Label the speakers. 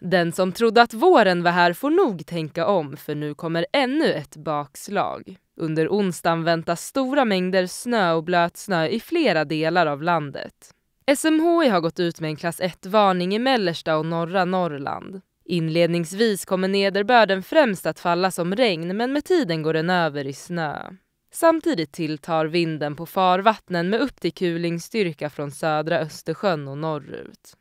Speaker 1: Den som trodde att våren var här får nog tänka om för nu kommer ännu ett bakslag. Under onsdagen väntas stora mängder snö och blöt snö i flera delar av landet. SMHI har gått ut med en klass 1-varning i mellersta och norra Norrland. Inledningsvis kommer nederbörden främst att falla som regn men med tiden går den över i snö. Samtidigt tilltar vinden på farvattnen med upp till kulingstyrka från södra Östersjön och norrut.